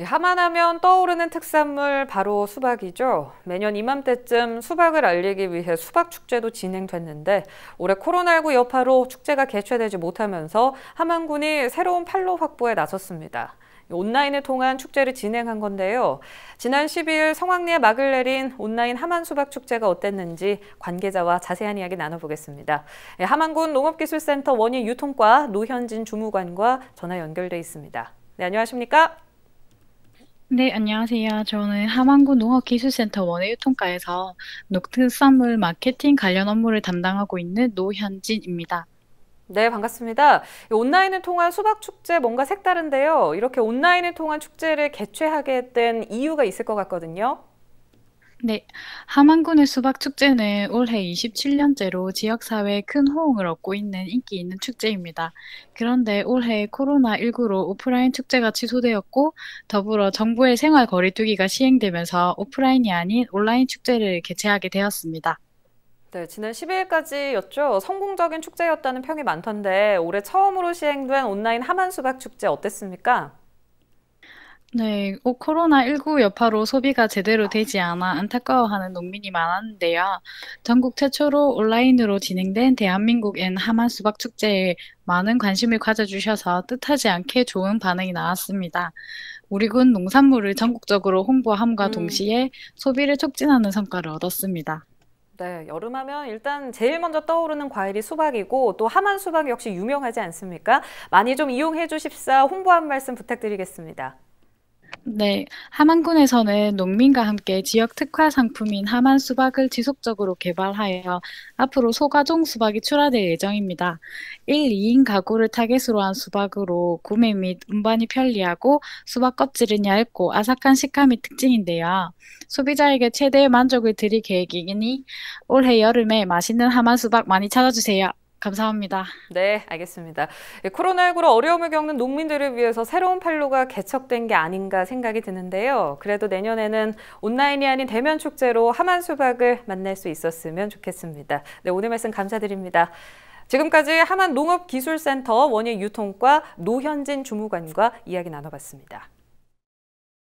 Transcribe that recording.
하만하면 예, 떠오르는 특산물 바로 수박이죠. 매년 이맘때쯤 수박을 알리기 위해 수박축제도 진행됐는데 올해 코로나19 여파로 축제가 개최되지 못하면서 하만군이 새로운 판로 확보에 나섰습니다. 온라인을 통한 축제를 진행한 건데요. 지난 12일 성황리에 막을 내린 온라인 하만수박축제가 어땠는지 관계자와 자세한 이야기 나눠보겠습니다. 하만군 예, 농업기술센터 원인 유통과 노현진 주무관과 전화 연결돼 있습니다. 네, 안녕하십니까? 네, 안녕하세요. 저는 함안구 농업기술센터 원예유통과에서 녹특산물 마케팅 관련 업무를 담당하고 있는 노현진입니다. 네, 반갑습니다. 온라인을 통한 수박축제 뭔가 색다른데요. 이렇게 온라인을 통한 축제를 개최하게 된 이유가 있을 것 같거든요. 네, 함안군의 수박 축제는 올해 27년째로 지역사회에 큰 호응을 얻고 있는 인기 있는 축제입니다. 그런데 올해 코로나19로 오프라인 축제가 취소되었고, 더불어 정부의 생활 거리두기가 시행되면서 오프라인이 아닌 온라인 축제를 개최하게 되었습니다. 네, 지난 12일까지였죠. 성공적인 축제였다는 평이 많던데, 올해 처음으로 시행된 온라인 함안 수박 축제 어땠습니까? 네, 어, 코로나19 여파로 소비가 제대로 되지 않아 안타까워하는 농민이 많았는데요. 전국 최초로 온라인으로 진행된 대한민국 엔 하만 수박 축제에 많은 관심을 가져주셔서 뜻하지 않게 좋은 반응이 나왔습니다. 우리 군 농산물을 전국적으로 홍보함과 음. 동시에 소비를 촉진하는 성과를 얻었습니다. 네, 여름하면 일단 제일 먼저 떠오르는 과일이 수박이고 또 하만 수박 역시 유명하지 않습니까? 많이 좀 이용해 주십사 홍보 한 말씀 부탁드리겠습니다. 네, 함안군에서는 농민과 함께 지역 특화 상품인 함안 수박을 지속적으로 개발하여 앞으로 소가종 수박이 출하될 예정입니다. 1, 2인 가구를 타겟으로 한 수박으로 구매 및 운반이 편리하고 수박 껍질은 얇고 아삭한 식감이 특징인데요. 소비자에게 최대의 만족을 드릴 계획이니 올해 여름에 맛있는 함안 수박 많이 찾아주세요. 감사합니다. 네, 알겠습니다. 예, 코로나19로 어려움을 겪는 농민들을 위해서 새로운 판로가 개척된 게 아닌가 생각이 드는데요. 그래도 내년에는 온라인이 아닌 대면 축제로 하만 수박을 만날 수 있었으면 좋겠습니다. 네, 오늘 말씀 감사드립니다. 지금까지 하만 농업기술센터 원예유통과 노현진 주무관과 이야기 나눠봤습니다.